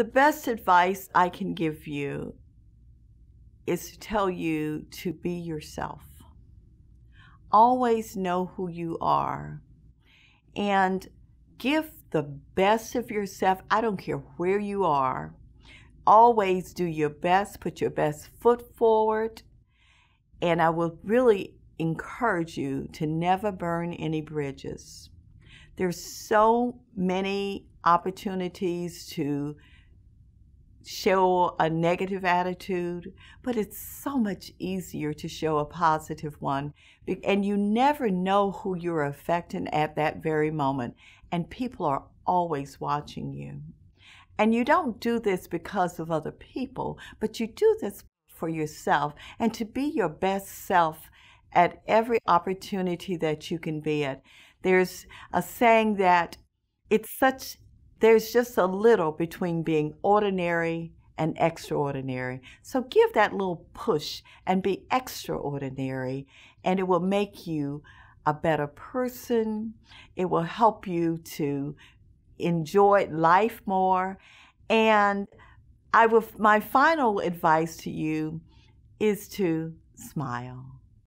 The best advice I can give you is to tell you to be yourself. Always know who you are and give the best of yourself. I don't care where you are. Always do your best, put your best foot forward. And I will really encourage you to never burn any bridges. There's so many opportunities to show a negative attitude, but it's so much easier to show a positive one. And you never know who you're affecting at that very moment. And people are always watching you. And you don't do this because of other people, but you do this for yourself and to be your best self at every opportunity that you can be at. There's a saying that it's such there's just a little between being ordinary and extraordinary. So give that little push and be extraordinary, and it will make you a better person. It will help you to enjoy life more. And I will, my final advice to you is to smile.